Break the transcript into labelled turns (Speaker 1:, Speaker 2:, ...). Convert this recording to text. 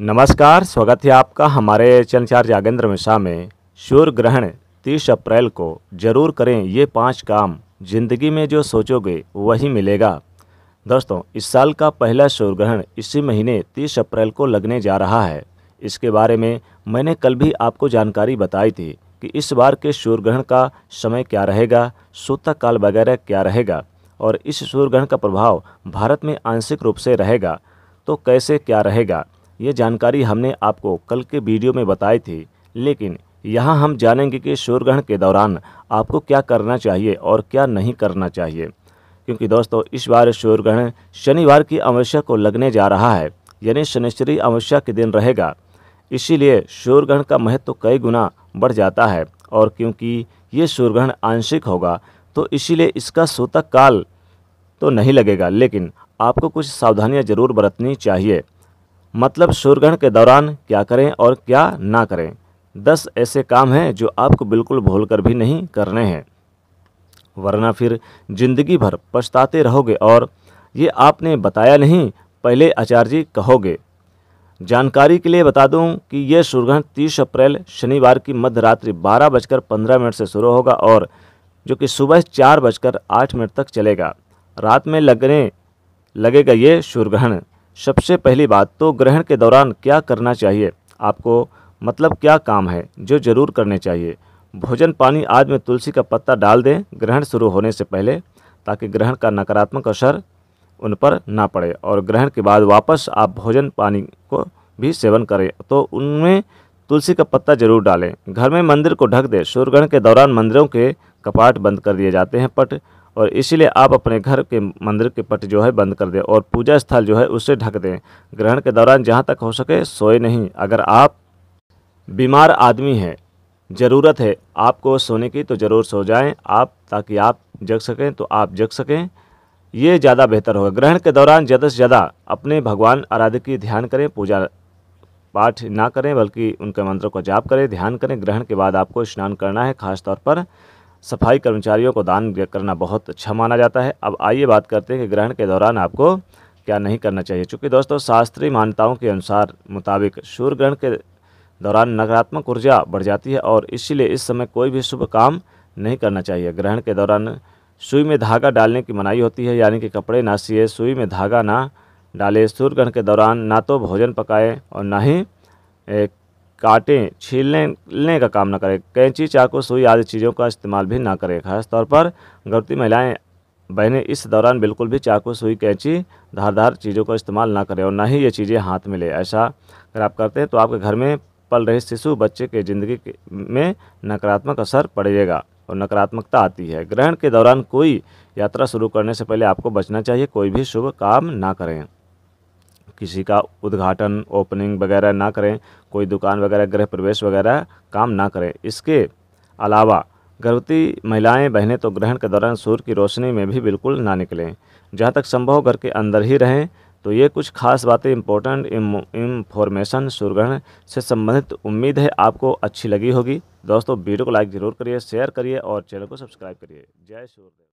Speaker 1: नमस्कार स्वागत है आपका हमारे चनचार जागेंद्र मिश्रा में सूर्य ग्रहण 30 अप्रैल को जरूर करें ये पांच काम जिंदगी में जो सोचोगे वही मिलेगा दोस्तों इस साल का पहला सूर्य ग्रहण इसी महीने 30 अप्रैल को लगने जा रहा है इसके बारे में मैंने कल भी आपको जानकारी बताई थी कि इस बार के सूर्य ग्रहण का समय क्या रहेगा सूतक काल वगैरह क्या रहेगा और इस सूर्य ग्रहण का प्रभाव भारत में आंशिक रूप से रहेगा तो कैसे क्या रहेगा ये जानकारी हमने आपको कल के वीडियो में बताई थी लेकिन यहाँ हम जानेंगे कि सूर्यग्रहण के दौरान आपको क्या करना चाहिए और क्या नहीं करना चाहिए क्योंकि दोस्तों इस बार सूर्यग्रहण शनिवार की अमावस्या को लगने जा रहा है यानी शनिश्चरी अमावस्या के दिन रहेगा इसीलिए सूर्यग्रहण का महत्व कई गुना बढ़ जाता है और क्योंकि ये सूर्यग्रहण आंशिक होगा तो इसीलिए इसका सूतक काल तो नहीं लगेगा लेकिन आपको कुछ सावधानियां जरूर बरतनी चाहिए मतलब सूर्यग्रहण के दौरान क्या करें और क्या ना करें दस ऐसे काम हैं जो आपको बिल्कुल कर भी नहीं करने हैं वरना फिर जिंदगी भर पछताते रहोगे और ये आपने बताया नहीं पहले आचार्य जी कहोगे जानकारी के लिए बता दूं कि यह सूर्यग्रहण 30 अप्रैल शनिवार की मध्य रात्रि बारह बजकर पंद्रह मिनट से शुरू होगा और जो कि सुबह चार बजकर आठ मिनट तक चलेगा रात में लगने लगेगा ये सूर्यग्रहण सबसे पहली बात तो ग्रहण के दौरान क्या करना चाहिए आपको मतलब क्या काम है जो जरूर करने चाहिए भोजन पानी आदि में तुलसी का पत्ता डाल दें ग्रहण शुरू होने से पहले ताकि ग्रहण का नकारात्मक असर उन पर ना पड़े और ग्रहण के बाद वापस आप भोजन पानी को भी सेवन करें तो उनमें तुलसी का पत्ता जरूर डालें घर में मंदिर को ढक दें सूर्यग्रहण के दौरान मंदिरों के कपाट बंद कर दिए जाते हैं पट और इसीलिए आप अपने घर के मंदिर के पट जो है बंद कर दें और पूजा स्थल जो है उसे ढक दें ग्रहण के दौरान जहाँ तक हो सके सोए नहीं अगर आप बीमार आदमी हैं ज़रूरत है आपको सोने की तो ज़रूर सो जाएं आप ताकि आप जग सकें तो आप जग सकें ये ज़्यादा बेहतर होगा ग्रहण के दौरान ज़्यादा से ज़्यादा अपने भगवान आराध्य की ध्यान करें पूजा पाठ ना करें बल्कि उनके मंत्रों को जाप करें ध्यान करें ग्रहण के बाद आपको स्नान करना है खासतौर पर सफाई कर्मचारियों को दान करना बहुत अच्छा माना जाता है अब आइए बात करते हैं कि ग्रहण के दौरान आपको क्या नहीं करना चाहिए चूँकि दोस्तों शास्त्रीय मान्यताओं के अनुसार मुताबिक सूर्य ग्रहण के दौरान नकारात्मक ऊर्जा बढ़ जाती है और इसीलिए इस समय कोई भी शुभ काम नहीं करना चाहिए ग्रहण के दौरान सुई में धागा डालने की मनाही होती है यानी कि कपड़े ना सिए सुई में धागा ना डाले सूर्य ग्रहण के दौरान ना तो भोजन पकाएं और ना ही काटें छीलने का काम ना करें कैंची चाकू सुई आदि चीज़ों का इस्तेमाल भी ना करें खासतौर पर गर्भवती महिलाएं बहनें इस दौरान बिल्कुल भी चाकू सुई कैंची धारदार चीज़ों का इस्तेमाल ना करें और ना ही ये चीज़ें हाथ में ले ऐसा अगर आप करते हैं तो आपके घर में पल रहे शिशु बच्चे के ज़िंदगी में नकारात्मक असर पड़ेगा और नकारात्मकता आती है ग्रहण के दौरान कोई यात्रा शुरू करने से पहले आपको बचना चाहिए कोई भी शुभ काम ना करें किसी का उद्घाटन ओपनिंग वगैरह ना करें कोई दुकान वगैरह गृह प्रवेश वगैरह काम ना करें इसके अलावा गर्भवती महिलाएं बहनें तो ग्रहण के दौरान सूर्य की रोशनी में भी बिल्कुल ना निकलें जहाँ तक संभव घर के अंदर ही रहें तो ये कुछ खास बातें इम्फॉर्मेशन इन्फॉर्मेशन सूर्यग्रहण से संबंधित उम्मीद है आपको अच्छी लगी होगी दोस्तों वीडियो को लाइक ज़रूर करिए शेयर करिए और चैनल को सब्सक्राइब करिए जय सूर्य